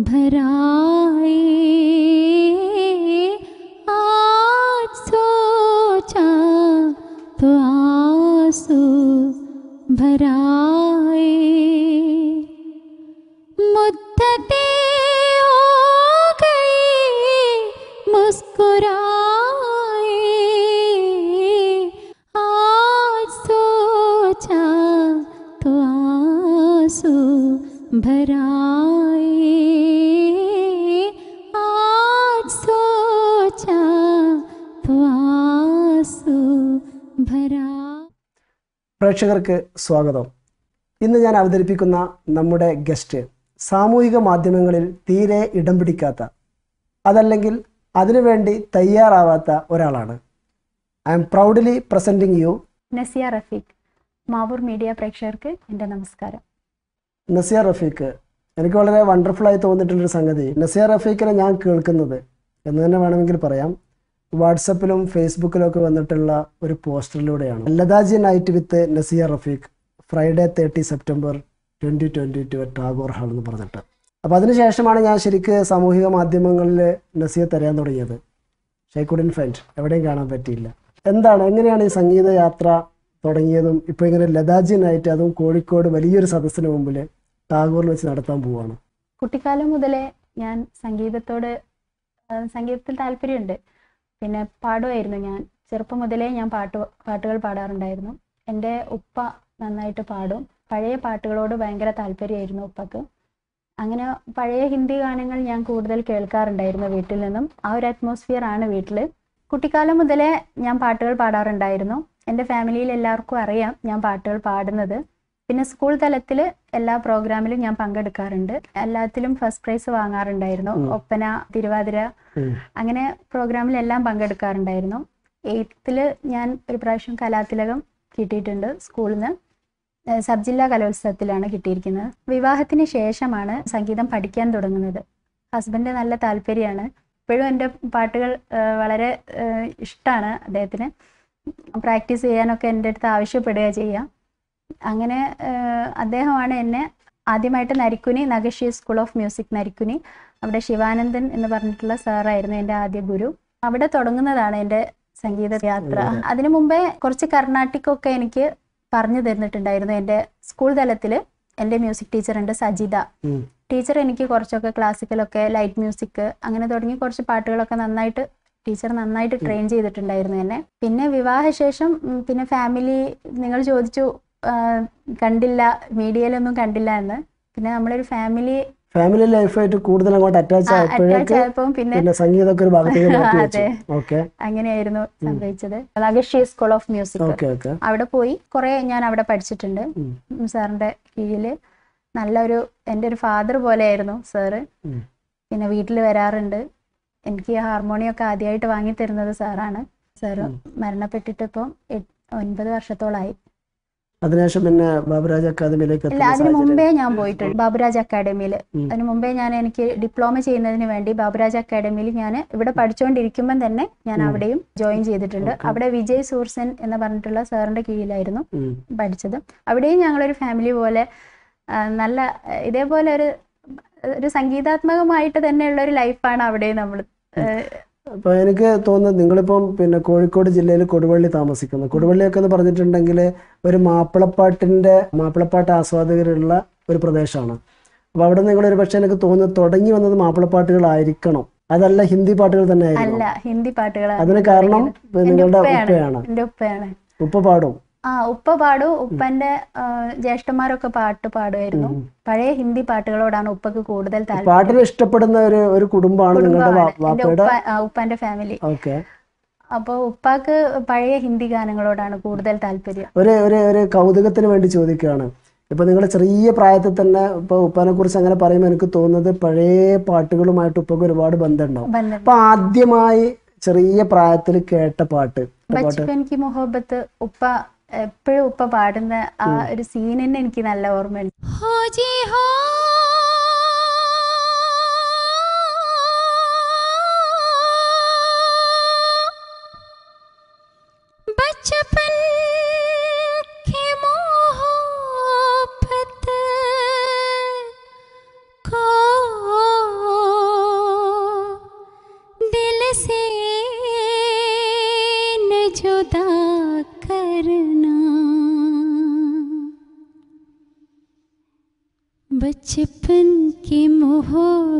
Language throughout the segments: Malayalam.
भराए आज सोचा तो आंसू भराए मुद्दते हो गई मुस्कुराए आज सोचा तो आंसू भराए आज പ്രേക്ഷകർക്ക് സ്വാഗതം ഇന്ന് ഞാൻ അവതരിപ്പിക്കുന്ന നമ്മുടെ ഗസ്റ്റ് സാമൂഹിക മാധ്യമങ്ങളിൽ തീരെ ഇടം പിടിക്കാത്ത അതല്ലെങ്കിൽ അതിനുവേണ്ടി തയ്യാറാവാത്ത ഒരാളാണ് I am proudly presenting you Nasiya Rafeeq Mavoor media പ്രേക്ഷകർക്ക് എൻ്റെ നമസ്കാരം നസിയ റഫീഖ് എനിക്ക് വളരെ വണ്ടർഫുൾ വണ്ടർഫുള്ളായി തോന്നിയിട്ടുള്ളൊരു സംഗതി നസിയ റഫീഖിനെ ഞാൻ കേൾക്കുന്നത് എന്ന് തന്നെ വേണമെങ്കിൽ പറയാം വാട്സപ്പിലും ഫേസ്ബുക്കിലും ഒക്കെ വന്നിട്ടുള്ള ഒരു പോസ്റ്ററിലൂടെയാണ് Lataji night with Nasiya Rafeeq Friday thirty September twenty twenty two Tagore hall എന്ന് പറഞ്ഞിട്ട് അപ്പോൾ അതിനുശേഷമാണ് ഞാൻ ശരിക്ക് സാമൂഹിക മാധ്യമങ്ങളിൽ നസിയെ തരാൻ തുടങ്ങിയത് ഷെയ്ക്കുഡിൻ ഫ്രണ്ട് എവിടെയും കാണാൻ പറ്റിയില്ല എന്താണ് എങ്ങനെയാണ് ഈ സംഗീത യാത്ര തുടങ്ങിയതും ഇപ്പോൾ ഇങ്ങനെ ലതാജി നൈറ്റ് അതും കോഴിക്കോട് വലിയൊരു സദസ്സിന് മുമ്പിൽ ടാഗോറിൽ വെച്ച് നടത്താൻ പോവാണ് കുട്ടിക്കാലം മുതലേ ഞാൻ സംഗീതത്തോട് സംഗീതത്തിൽ താല്പര്യമുണ്ട് പിന്നെ പാടുമായിരുന്നു ഞാൻ ചെറുപ്പം മുതലേ ഞാൻ പാട്ട് പാട്ടുകൾ പാടാറുണ്ടായിരുന്നു എൻ്റെ ഉപ്പ നന്നായിട്ട് പാടും പഴയ പാട്ടുകളോട് ഭയങ്കര താല്പര്യമായിരുന്നു ഉപ്പക്ക് അങ്ങനെ പഴയ ഹിന്ദി ഗാനങ്ങൾ ഞാൻ കൂടുതൽ കേൾക്കാറുണ്ടായിരുന്നു വീട്ടിൽ നിന്നും ആ ഒരു അറ്റ്മോസ്ഫിയർ ആണ് വീട്ടിൽ കുട്ടിക്കാലം മുതലേ ഞാൻ പാട്ടുകൾ പാടാറുണ്ടായിരുന്നു എൻ്റെ ഫാമിലിയിൽ എല്ലാവർക്കും അറിയാം ഞാൻ പാട്ടുകൾ പാടുന്നത് പിന്നെ സ്കൂൾ തലത്തിൽ എല്ലാ പ്രോഗ്രാമിലും ഞാൻ പങ്കെടുക്കാറുണ്ട് എല്ലാത്തിലും ഫസ്റ്റ് പ്രൈസ് വാങ്ങാറുണ്ടായിരുന്നു ഒപ്പന തിരുവാതിര അങ്ങനെ പ്രോഗ്രാമിലെല്ലാം പങ്കെടുക്കാറുണ്ടായിരുന്നു എയ്ത്തിൽ ഞാൻ ഒരു പ്രാവശ്യം കലാതിലകം കിട്ടിയിട്ടുണ്ട് സ്കൂളിൽ നിന്ന് സബ് ജില്ലാ കലോത്സവത്തിലാണ് കിട്ടിയിരിക്കുന്നത് വിവാഹത്തിന് ശേഷമാണ് സംഗീതം പഠിക്കാൻ തുടങ്ങുന്നത് ഹസ്ബൻഡ് നല്ല താല്പര്യമാണ് ഇപ്പോഴും എൻ്റെ പാട്ടുകൾ വളരെ ഇഷ്ടമാണ് അദ്ദേഹത്തിന് പ്രാക്ടീസ് ചെയ്യാനൊക്കെ എൻ്റെ അടുത്ത് ആവശ്യപ്പെടുക ചെയ്യാം അങ്ങനെ അദ്ദേഹമാണ് എന്നെ ആദ്യമായിട്ട് നരിക്കുനി നഗശ്ശി സ്കൂൾ ഓഫ് മ്യൂസിക് നരിക്കുനി അവിടെ ശിവാനന്ദൻ എന്ന് പറഞ്ഞിട്ടുള്ള സാറായിരുന്നു എൻ്റെ ആദ്യ ഗുരു അവിടെ തുടങ്ങുന്നതാണ് എൻ്റെ സംഗീത യാത്ര അതിനു മുമ്പേ കുറച്ച് കർണാട്ടിക്കൊക്കെ എനിക്ക് പറഞ്ഞു തന്നിട്ടുണ്ടായിരുന്നു എൻ്റെ സ്കൂൾ തലത്തിൽ എൻ്റെ മ്യൂസിക് ടീച്ചർ ഉണ്ട് സജിത ടീച്ചർ എനിക്ക് കുറച്ചൊക്കെ ക്ലാസിക്കലൊക്കെ ലൈറ്റ് മ്യൂസിക് അങ്ങനെ തുടങ്ങി കുറച്ച് പാട്ടുകളൊക്കെ നന്നായിട്ട് ടീച്ചർ നന്നായിട്ട് ട്രെയിൻ ചെയ്തിട്ടുണ്ടായിരുന്നു എന്നെ പിന്നെ വിവാഹശേഷം പിന്നെ ഫാമിലി നിങ്ങൾ ചോദിച്ചു കണ്ടില്ല മീഡിയയിലൊന്നും കണ്ടില്ല എന്ന് പിന്നെ നമ്മളൊരു ഫാമിലി ഫാമിലി ലൈഫായിട്ട് കൂടുതൽ അങ്ങോട്ട് അറ്റാച്ച് പിന്നെ സംഗീതമൊക്കെ ഒരു ഭാഗത്തേക്ക് അങ്ങനെയായിരുന്നു സംഭവിച്ചത് നാഗശ്രീ സ്കൂൾ ഓഫ് മ്യൂസിക് അവിടെ പോയി കുറെ ഞാൻ അവിടെ പഠിച്ചിട്ടുണ്ട് സാറിന്റെ കീഴില് നല്ലൊരു എൻ്റെ ഒരു ഫാദർ പോലെയായിരുന്നു സാറ് പിന്നെ വീട്ടിൽ വരാറുണ്ട് എനിക്ക് ഹാർമോണിയൊക്കെ ആദ്യമായിട്ട് വാങ്ങി തരുന്നത് സാറാണ് സാറ് മരണപ്പെട്ടിട്ട് ഇപ്പം ഒൻപത് വർഷത്തോളായി അതിനുശേഷം പിന്നെ ബാബുരാജ് അക്കാദമിയിലേക്ക് ഇല്ല അതിന് മുമ്പേ ഞാൻ പോയിട്ടുണ്ട് ബാബുരാജ് അക്കാദമിയിൽ അതിന് മുമ്പേ ഞാൻ എനിക്ക് ഡിപ്ലോമ ചെയ്യുന്നതിന് വേണ്ടി ബാബുരാജ് അക്കാദമിയിൽ ഞാൻ ഇവിടെ പഠിച്ചുകൊണ്ടിരിക്കുമ്പോൾ തന്നെ ഞാൻ അവിടെയും ജോയിൻ ചെയ്തിട്ടുണ്ട് അവിടെ വിജയ് സൂർസൻ എന്ന് പറഞ്ഞിട്ടുള്ള സാറിന്റെ കീഴിലായിരുന്നു പഠിച്ചത് അവിടെയും ഞങ്ങളൊരു ഫാമിലി പോലെ നല്ല ഇതേപോലെ ഒരു ഒരു സംഗീതാത്മകമായിട്ട് തന്നെയുള്ള ഒരു ലൈഫാണ് അവിടെ നമ്മൾ അപ്പൊ എനിക്ക് തോന്നുന്നത് നിങ്ങളിപ്പം പിന്നെ കോഴിക്കോട് ജില്ലയിൽ കൊടുവള്ളി താമസിക്കുന്നു കൊടുവള്ളിയൊക്കെ എന്ന് പറഞ്ഞിട്ടുണ്ടെങ്കിൽ ഒരു മാപ്പിളപ്പാട്ടിന്റെ മാപ്പിളപ്പാട്ട് ആസ്വാദകരുള്ള ഒരു പ്രദേശമാണ് അപ്പൊ അവിടെ നിങ്ങൾ ഒരു പക്ഷെ എനിക്ക് തോന്നുന്നത് തുടങ്ങി വന്നത് മാപ്പിളപ്പാട്ടുകളായിരിക്കണം അതല്ല ഹിന്ദി പാട്ടുകൾ തന്നെ പാട്ടുകൾ അതിന് കാരണം നിങ്ങളുടെ ഉപ്പയാണ് ഉപ്പ പാടും ആ ഉപ്പ പാടും ഉപ്പന്റെ ജ്യേഷ്ഠന്മാരൊക്കെ പാട്ട് പാടുമായിരുന്നു പഴയ ഹിന്ദി പാട്ടുകളോടാണ് ഉപ്പക്ക് കൂടുതൽ താല്പര്യം പാട്ടിൽ ഇഷ്ടപ്പെടുന്ന ഒരു ഒരു കുടുംബമാണ് നിങ്ങളുടെ ഉപ്പന്റെ ഫാമിലി ഓക്കെ അപ്പോൾ ഉപ്പാക്ക് പഴയ ഹിന്ദി ഗാനങ്ങളോടാണ് കൂടുതൽ താല്പര്യം ഒരു ഒരു ഒരു കൗതുകത്തിന് വേണ്ടി ചോദിക്കുകയാണ് ഇപ്പൊ നിങ്ങളെ ചെറിയ പ്രായത്തിൽ തന്നെ ഇപ്പൊ ഉപ്പാനെ കുറിച്ച് അങ്ങനെ പറയുമ്പോൾ എനിക്ക് തോന്നുന്നത് പഴയ പാട്ടുകളുമായിട്ട് ഉപ്പക്ക് ഒരുപാട് ബന്ധമുണ്ടാവും അപ്പൊ ആദ്യമായി ചെറിയ പ്രായത്തിൽ കേട്ട പാട്ട് ബച്ച്പൻ കി മുഹബത്ത് ഉപ്പ എപ്പോഴും ഉപ്പ പാടുന്ന ആ ഒരു സീനെന്നെ എനിക്ക് നല്ല ഓർമ്മയുണ്ട്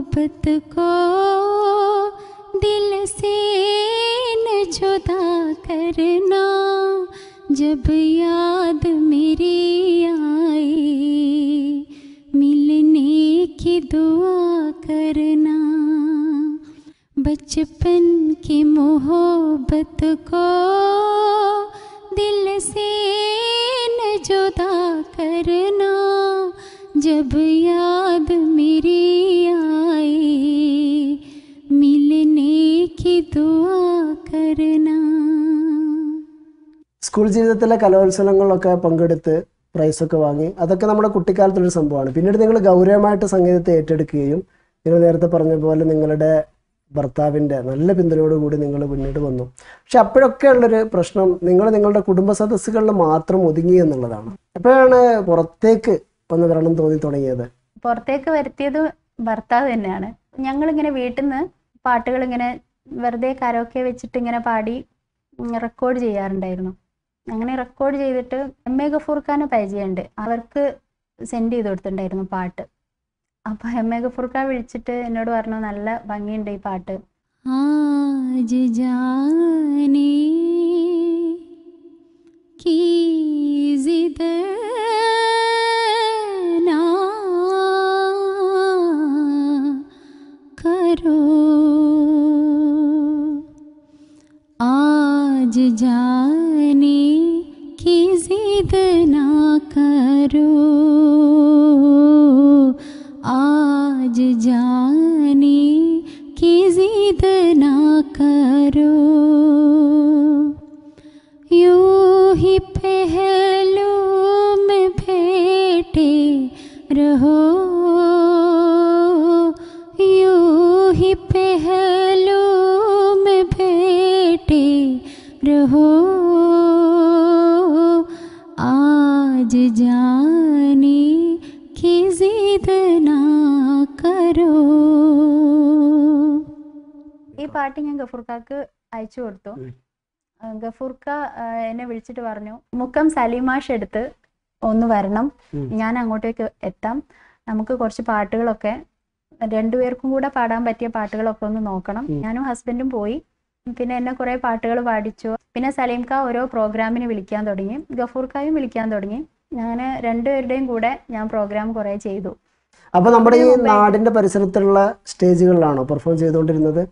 मोहब्बत को दिल से न जुदा करना जब याद मेरी आए मिलने की दुआ करना बचपन की मोहब्बत को दिल से न जुदा करना जब याद मेरी की दुआ करना സ്കൂൾ ജീവിതത്തിലെ കലോത്സവങ്ങളിലൊക്കെ പങ്കെടുത്ത് പ്രൈസൊക്കെ വാങ്ങി അതൊക്കെ നമ്മുടെ കുട്ടിക്കാലത്തുള്ളൊരു സംഭവമാണ് പിന്നീട് നിങ്ങൾ ഗൗരവമായിട്ട് സംഗീതത്തെ ഏറ്റെടുക്കുകയും നിങ്ങൾ നേരത്തെ പറഞ്ഞ പോലെ നിങ്ങളുടെ ഭർത്താവിൻ്റെ നല്ല പിന്തുണയോടുകൂടി നിങ്ങൾ പിന്നീട് വന്നു പക്ഷെ അപ്പോഴൊക്കെ ഉള്ളൊരു പ്രശ്നം നിങ്ങൾ നിങ്ങളുടെ കുടുംബ സദസ്സുകളിൽ മാത്രം ഒതുങ്ങി എന്നുള്ളതാണ് എപ്പോഴാണ് പുറത്തേക്ക് ഒന്ന് വരണം തോന്നി തുടങ്ങിയത് പുറത്തേക്ക് വരുത്തിയത് ഭർത്താവ് തന്നെയാണ് ഞങ്ങളിങ്ങനെ വീട്ടിൽ നിന്ന് പാട്ടുകൾ ഇങ്ങനെ വെറുതെ കരോക്കെ വെച്ചിട്ട് ഇങ്ങനെ പാടി റെക്കോർഡ് ചെയ്യാറുണ്ടായിരുന്നു അങ്ങനെ റെക്കോർഡ് ചെയ്തിട്ട് എം എ ഗഫൂർ ഖാന് പരിചയമുണ്ട് അവർക്ക് സെൻഡ് ചെയ്ത് കൊടുത്തിട്ടുണ്ടായിരുന്നു പാട്ട് അപ്പൊ എം എ ഗഫൂർ ഖാൻ വിളിച്ചിട്ട് എന്നോട് പറഞ്ഞു നല്ല ഭംഗിയുണ്ട് ഈ പാട്ട് ആ ജാനേ जाने की जिद ना करो आज जा आज जाने की जिद ना करो ഈ പാട്ട് ഞാൻ ഗഫൂർക്കാക്ക് അയച്ചു കൊടുത്തു ഗഫൂർക്ക എന്നെ വിളിച്ചിട്ട് പറഞ്ഞു മുക്കം സലീമാഷ് എടുത്ത് ഒന്ന് വരണം ഞാൻ അങ്ങോട്ടേക്ക് എത്താം നമുക്ക് കുറച്ച് പാട്ടുകളൊക്കെ രണ്ടുപേർക്കും കൂടെ പാടാൻ പറ്റിയ പാട്ടുകളൊക്കെ ഒന്ന് നോക്കണം ഞാനും ഹസ്ബൻഡും പോയി പിന്നെ എന്നെ കുറേ പാട്ടുകൾ പാടിച്ചു പിന്നെ സലീം ഖാ ഓരോ പ്രോഗ്രാമിന് വിളിക്കാൻ തുടങ്ങി ഗഫൂർ ഖായും വിളിക്കാൻ തുടങ്ങി അങ്ങനെ രണ്ടുപേരുടെയും കൂടെ ഞാൻ പ്രോഗ്രാം കുറേ ചെയ്തു അപ്പൊ നമ്മുടെ ഈ നാടിന്റെ പരിസരത്തുള്ള സ്റ്റേജുകളിലാണോ പെർഫോം ചെയ്തുകൊണ്ടിരുന്നത്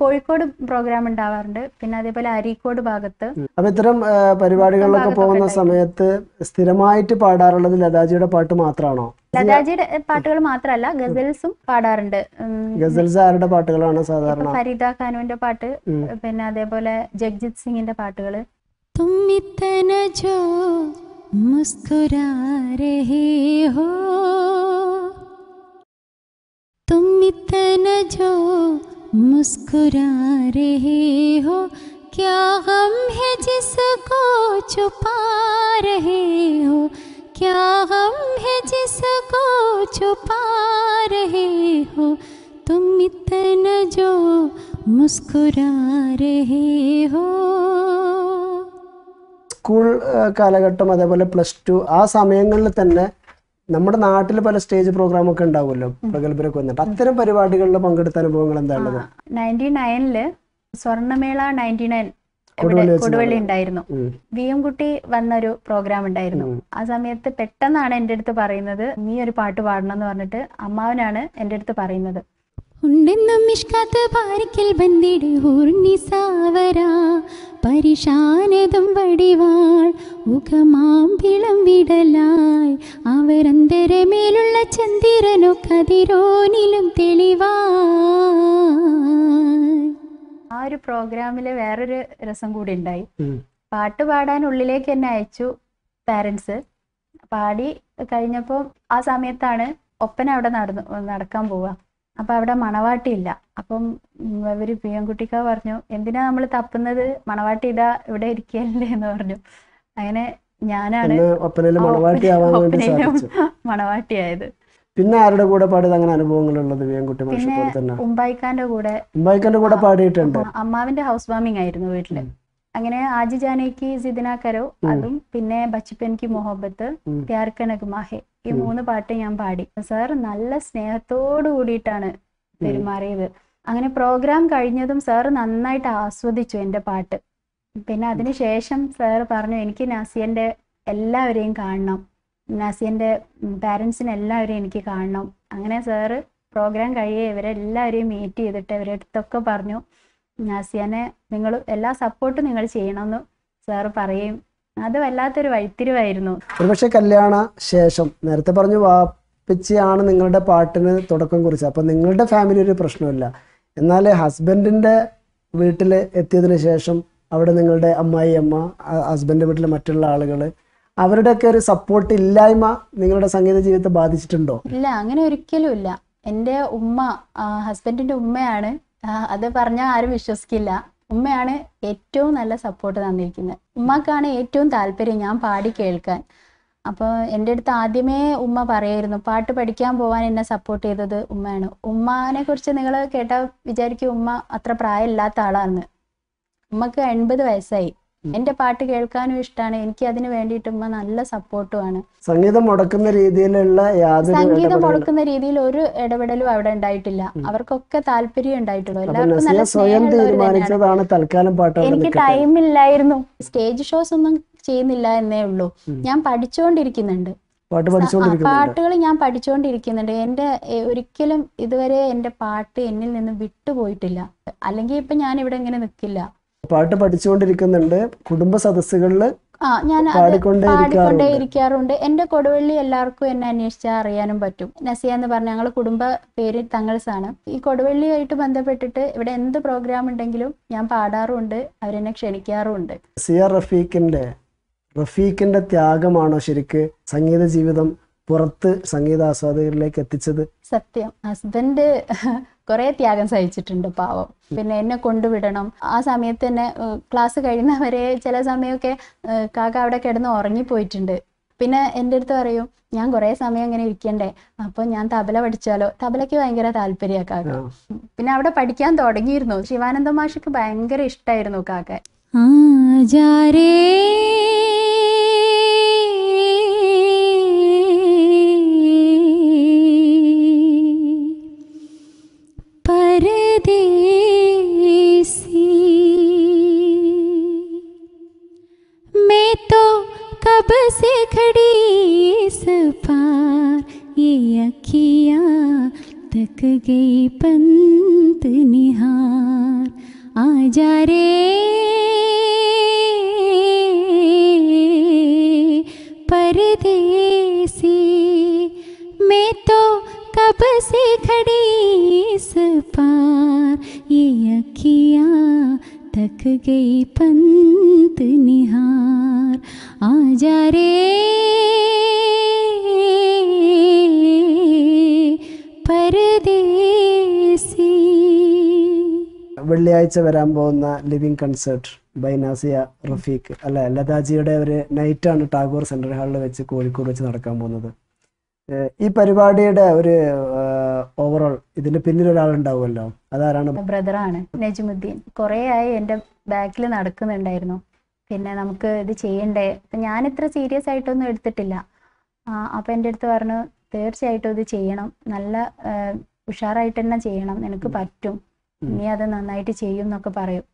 കോഴിക്കോട് പ്രോഗ്രാം ഉണ്ടാവാറുണ്ട് പിന്നെ അതേപോലെ അരീക്കോട് ഭാഗത്ത് അപ്പൊ ഇത്തരം പരിപാടികളിലൊക്കെ പോകുന്ന സമയത്ത് സ്ഥിരമായിട്ട് പാടാറുള്ളത് ലതാജിയുടെ പാട്ട് മാത്രമാണോ ലതാജിയുടെ പാട്ടുകൾ മാത്രമല്ല ഗസൽസും പാടാറുണ്ട് ഗസൽസ് ആരുടെ പാട്ടുകളാണ് സാധാരണ ഫരീദ ഖാനുവിന്റെ പാട്ട് പിന്നെ അതേപോലെ ജഗ്ജിത് സിംഗിന്റെ പാട്ടുകൾ തുമ്മിത്തന ജോ മുസ്കുരാ രഹേ ഹോ തുമ്മിത്തന ജോ മുസ്കുരാ രഹേ ഹോ क्या गम है जिसको छुपा रहे हो क्या हम है जिसको छुपा रहे हो तुम इतना जो मुस्कुरा रहे हो സ്കൂൾ കാലഘട്ടം അതേപോലെ പ്ലസ് ടു ആ സമയങ്ങളിൽ തന്നെ നമ്മുടെ നാട്ടിൽ പല സ്റ്റേജ് പ്രോഗ്രാം ഒക്കെ ഉണ്ടാവുമല്ലോ പ്രഗത്ഭരൊക്കെ വന്നിട്ട് അത്തരം പരിപാടികളിൽ പങ്കെടുത്ത അനുഭവങ്ങൾ എന്താണുള്ളത് നയൻറ്റി നയനില് സ്വർണ്ണമേള നയൻറ്റി നയൻ കൊടുവള്ളി ഉണ്ടായിരുന്നു വി എം കുട്ടി വന്ന ഒരു പ്രോഗ്രാം ഉണ്ടായിരുന്നു ആ സമയത്ത് പെട്ടെന്നാണ് എൻ്റെ അടുത്ത് പറയുന്നത് നീ ഒരു പാട്ട് പാടണം എന്ന് പറഞ്ഞിട്ട് അമ്മാവനാണ് എൻ്റെ അടുത്ത് പറയുന്നത് ഉണ്ടെന്നും പരിശാനതും വടിവാൾ മുഖമാമ്പിളം വിടലായി അവരന്തരമേലുള്ള ചന്ദ്രനോ കതിരോനിലും തെളിവാ ഒരു പ്രോഗ്രാമില് വേറൊരു രസം കൂടി ഉണ്ടായി പാട്ട് പാടാൻ ഉള്ളിലേക്ക് എന്നെ അയച്ചു പാരൻസ് പാടി കഴിഞ്ഞപ്പോൾ ആ സമയത്താണ് ഒപ്പന അവിടെ നടന്നു നടക്കാൻ പോവുക അപ്പൊ അവിടെ മണവാട്ടി ഇല്ല അപ്പം ഇവര് പിയൻകുട്ടിക്ക പറഞ്ഞു എന്തിനാ നമ്മൾ തപ്പുന്നത് മണവാട്ടി ഇതാ ഇവിടെ ഇരിക്കല്ലേ എന്ന് പറഞ്ഞു അങ്ങനെ ഞാനാണ് മണവാട്ടിയായത് പിന്നെ ആരുടെ കൂടെ പാടിയത് അങ്ങനെ അനുഭവങ്ങളുള്ളത് വേൻകുട്ടി മനുഷ്യ പോലെ തന്നെ ഉമ്പായിക്കാന്റെ കൂടെ പാടിയിട്ടുണ്ട് അമ്മാവിന്റെ ഹൗസ് വാമിംഗ് ആയിരുന്നു വീട്ടില് അങ്ങനെ ആജി ജാനയ്ക്ക് സിദിനാക്കരോ കരോ അതും പിന്നെ ബച്ചിപ്പൻക്ക് മൊഹബത്ത് പ്യാർക്കനക് മാഹെ ഈ മൂന്ന് പാട്ട് ഞാൻ പാടി സാർ നല്ല സ്നേഹത്തോടു കൂടിയിട്ടാണ് പെരുമാറിയത് അങ്ങനെ പ്രോഗ്രാം കഴിഞ്ഞതും സാർ നന്നായിട്ട് ആസ്വദിച്ചു എൻ്റെ പാട്ട് പിന്നെ അതിനുശേഷം സാർ പറഞ്ഞു എനിക്ക് നാസിയന്റെ എല്ലാവരെയും കാണണം നാസിയൻ്റെ പാരൻസിനെല്ലാവരെയും എനിക്ക് കാണണം അങ്ങനെ സാറ് പ്രോഗ്രാം കഴിയെ ഇവരെല്ലാവരെയും മീറ്റ് ചെയ്തിട്ട് അടുത്തൊക്കെ പറഞ്ഞു നസിയനെ നിങ്ങൾ എല്ലാ സപ്പോർട്ടും നിങ്ങൾ ചെയ്യണമെന്ന് സാറ് പറയും അത് വല്ലാത്തൊരു വഴിത്തിരിവായിരുന്നു ഒരുപക്ഷെ കല്യാണ ശേഷം നേരത്തെ പറഞ്ഞു വാപ്പിച്ചാണ് നിങ്ങളുടെ പാട്ടിന് തുടക്കം കുറിച്ചത് അപ്പം നിങ്ങളുടെ ഫാമിലി ഒരു പ്രശ്നമില്ല എന്നാൽ ഹസ്ബൻഡിൻ്റെ വീട്ടിൽ എത്തിയതിന് ശേഷം അവിടെ നിങ്ങളുടെ അമ്മായി അമ്മ ഹസ്ബൻഡ് വീട്ടിലെ മറ്റുള്ള ആളുകൾ അവരുടെയൊക്കെ ഒരു സപ്പോർട്ട് ഇല്ലായ്മ നിങ്ങളുടെ സംഗീത ജീവിതത്തെ ബാധിച്ചിട്ടുണ്ടോ ഇല്ല അങ്ങനെ ഒരിക്കലും ഇല്ല എൻ്റെ ഉമ്മ ഹസ്ബൻഡിൻ്റെ ഉമ്മയാണ് അത് പറഞ്ഞാൽ ആരും വിശ്വസിക്കില്ല ഉമ്മയാണ് ഏറ്റവും നല്ല സപ്പോർട്ട് തന്നിരിക്കുന്നത് ഉമ്മക്കാണ് ഏറ്റവും താല്പര്യം ഞാൻ പാടി കേൾക്കാൻ അപ്പോൾ എൻ്റെ അടുത്ത് ആദ്യമേ ഉമ്മ പറയായിരുന്നു പാട്ട് പഠിക്കാൻ പോകാൻ എന്നെ സപ്പോർട്ട് ചെയ്തത് ഉമ്മയാണ് ഉമ്മാനെ കുറിച്ച് നിങ്ങൾ കേട്ടാൽ വിചാരിക്കും ഉമ്മ അത്ര പ്രായമില്ലാത്ത ആളാണ് ഉമ്മക്ക് എൺപത് വയസ്സായി എന്റെ പാട്ട് കേൾക്കാനും ഇഷ്ടമാണ് എനിക്ക് അതിന് വേണ്ടിയിട്ട് നല്ല നല്ല സപ്പോർട്ടുമാണ് സംഗീതം മുടക്കുന്ന രീതിയിലുള്ള സംഗീതം മുടക്കുന്ന രീതിയിൽ ഒരു ഇടപെടലും അവിടെ ഉണ്ടായിട്ടില്ല അവർക്കൊക്കെ താല്പര്യം ഉണ്ടായിട്ടുള്ളൂ എല്ലാവർക്കും നല്ല തൽക്കാലം എനിക്ക് ടൈം ഇല്ലായിരുന്നു സ്റ്റേജ് ഷോസ് ഒന്നും ചെയ്യുന്നില്ല എന്നേ ഉള്ളൂ ഞാൻ പഠിച്ചുകൊണ്ടിരിക്കുന്നുണ്ട് പാട്ടുകൾ ഞാൻ പഠിച്ചുകൊണ്ടിരിക്കുന്നുണ്ട് എന്റെ ഒരിക്കലും ഇതുവരെ എന്റെ പാട്ട് എന്നിൽ നിന്ന് വിട്ടുപോയിട്ടില്ല അല്ലെങ്കിൽ ഇപ്പൊ ഞാൻ ഇവിടെ ഇങ്ങനെ നിൽക്കില്ല പാട്ട് പഠിച്ചുകൊണ്ടിരിക്കുന്നുണ്ട് കുടുംബ സദസ്സുകളിൽ ആ ഞാൻ പാടിക്കൊണ്ടേ ഇരിക്കാറുണ്ട് എൻ്റെ കൊടുവള്ളി എല്ലാവർക്കും എന്നെ അന്വേഷിച്ചാൽ അറിയാനും പറ്റും നസിയ എന്ന് പറഞ്ഞ ഞങ്ങൾ കുടുംബ പേര് തങ്ങൾസാണ് ഈ കൊടുവള്ളിയായിട്ട് ബന്ധപ്പെട്ടിട്ട് ഇവിടെ എന്ത് പ്രോഗ്രാം ഉണ്ടെങ്കിലും ഞാൻ പാടാറുണ്ട് അവരെന്നെ ക്ഷണിക്കാറുമുണ്ട് സിയ റഫീഖിന്റെ റഫീഖിന്റെ ത്യാഗമാണോ ശരിക്ക് സംഗീത ജീവിതം പുറത്ത് സംഗീതാസ്വാദകരിലേക്ക് എത്തിച്ചത് സത്യം ഹസ്ബൻഡ് കുറെ ത്യാഗം സഹിച്ചിട്ടുണ്ട് പാവം പിന്നെ എന്നെ കൊണ്ടുവിടണം ആ സമയത്ത് തന്നെ ക്ലാസ് കഴിയുന്നവരെ ചില സമയമൊക്കെ കാക്ക അവിടെ കിടന്ന് ഉറങ്ങിപ്പോയിട്ടുണ്ട് പിന്നെ എൻ്റെ അടുത്ത് പറയും ഞാൻ കുറേ സമയം ഇങ്ങനെ ഇരിക്കണ്ടേ അപ്പൊ ഞാൻ തബല പഠിച്ചാലോ തബലയ്ക്ക് ഭയങ്കര താല്പര്യ കാക്ക പിന്നെ അവിടെ പഠിക്കാൻ തുടങ്ങിയിരുന്നു ശിവാനന്ദ മാഷിക്ക് ഭയങ്കര ഇഷ്ടായിരുന്നു കാക്കേ परदेसी मैं तो कब से खड़ी इस पार ये अखिया तक गई पंत निहार किया थक गई पंत निहार आ जा रे വെള്ളിയാഴ്ച വരാൻ പോകുന്ന living concert by Nasiya Rafeeq അല്ല ലതാജിയുടെ ഒരു നൈറ്റാണ് ടാഗോർ സെൻട്രൽ ഹാളിൽ വെച്ച് കോഴിക്കോട് വെച്ച് നടക്കാൻ പോകുന്നത് ഈ പരിപാടിയുടെ ഒരു ഓവറോൾ ഇതിന് പിന്നിൽ ഒരാളുണ്ടാവുമല്ലോ അതാരാണ് ബ്രദറാണ് നജ്മുദ്ദീൻ കുറേ ആയി എന്റെ ബാക്കിൽ നടക്കുന്നുണ്ടായിരുന്നു പിന്നെ നമുക്ക് ഇത് ചെയ്യണ്ടേ ഞാൻ ഇത്ര സീരിയസ് ആയിട്ടൊന്നും എടുത്തിട്ടില്ല അപ്പൊ എന്റെ അടുത്ത് പറഞ്ഞു തീർച്ചയായിട്ടും ഇത് ചെയ്യണം നല്ല ഉഷാറായിട്ട് തന്നെ ചെയ്യണം നിനക്ക് പറ്റും നീ അത് നന്നായിട്ട് ചെയ്യും എന്നൊക്കെ പറയും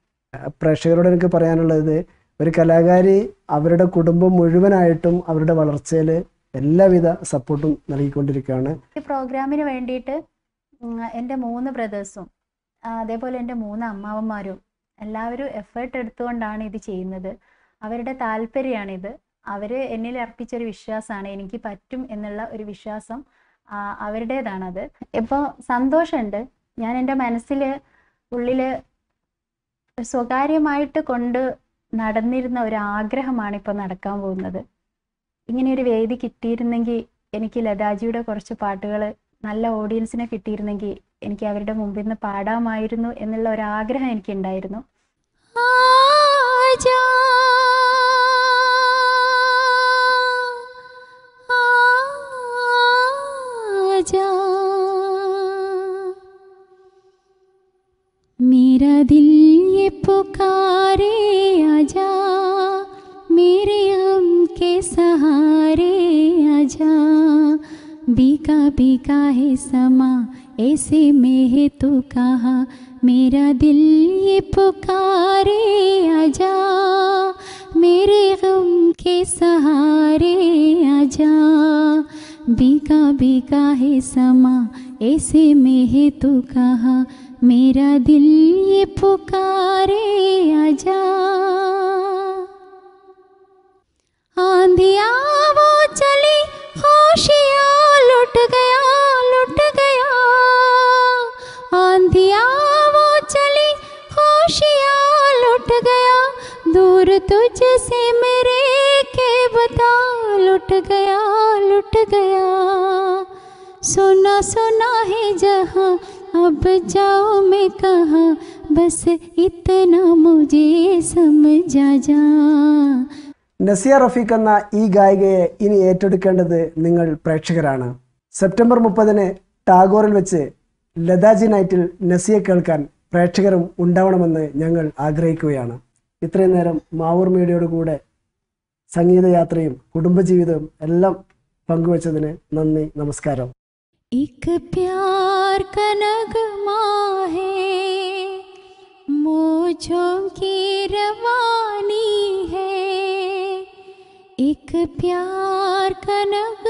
പ്രേക്ഷകരോട് എനിക്ക് പറയാനുള്ളത് ഒരു കലാകാരി അവരുടെ കുടുംബം മുഴുവനായിട്ടും അവരുടെ വളർച്ചയിൽ എല്ലാവിധ സപ്പോർട്ടും നൽകിക്കൊണ്ടിരിക്കുകയാണ് ഈ പ്രോഗ്രാമിന് വേണ്ടിയിട്ട് എൻ്റെ മൂന്ന് ബ്രദേഴ്സും അതേപോലെ എൻ്റെ മൂന്ന് അമ്മാവന്മാരും എല്ലാവരും എഫേർട്ട് എടുത്തുകൊണ്ടാണ് ഇത് ചെയ്യുന്നത് അവരുടെ താല്പര്യമാണിത് അവർ എന്നിൽ അർപ്പിച്ചൊരു വിശ്വാസമാണ് എനിക്ക് പറ്റും എന്നുള്ള ഒരു വിശ്വാസം അവരുടേതാണത് ഇപ്പോൾ സന്തോഷമുണ്ട് ഞാൻ എൻ്റെ മനസ്സിൽ ഉള്ളിൽ സ്വകാര്യമായിട്ട് കൊണ്ട് നടന്നിരുന്ന ഒരു ആഗ്രഹമാണ് ഇപ്പോൾ നടക്കാൻ പോകുന്നത് ഇങ്ങനെ ഒരു വേദി കിട്ടിയിരുന്നെങ്കിൽ എനിക്ക് ലതാജിയുടെ കുറച്ച് പാട്ടുകൾ നല്ല ഓഡിയൻസിനെ കിട്ടിയിരുന്നെങ്കിൽ എനിക്ക് അവരുടെ മുമ്പിൽ നിന്ന് പാടാമായിരുന്നു എന്നുള്ള ഒരു ആഗ്രഹം എനിക്ക് ഉണ്ടായിരുന്നു ദിൽ बिका है समा ऐसे में है तू तो कहा मेरा दिल ये पुकारे आजा मेरे गम के सहारे आजा बिका बीका है समा ऐसे में है तू तो कहा मेरा दिल ये पुकारे आजा आंधिया वो चली से मेरे के बता लुट गया लुट गया सुना सुना है जहाँ अब जाओ मैं कहा बस इतना मुझे മുജേ जा നസിയ റഫീഖ് എന്ന ഈ ഗായികയെ ഇനി ഏറ്റെടുക്കേണ്ടത് നിങ്ങൾ പ്രേക്ഷകരാണ് സെപ്റ്റംബർ മുപ്പതിന് ടാഗോറിൽ വെച്ച് ലതാജി നൈറ്റിൽ നസിയെ കേൾക്കാൻ പ്രേക്ഷകരും ഉണ്ടാവണമെന്ന് ഞങ്ങൾ ആഗ്രഹിക്കുകയാണ് ഇത്രയും നേരം മാവൂർ മീഡിയയുടെ കൂടെ സംഗീതയാത്രയും കുടുംബജീവിതവും എല്ലാം പങ്കുവച്ചതിന് നന്ദി നമസ്കാരം ഇക് പ്യാർ ഹേ ഇക് പ്യാർ കനക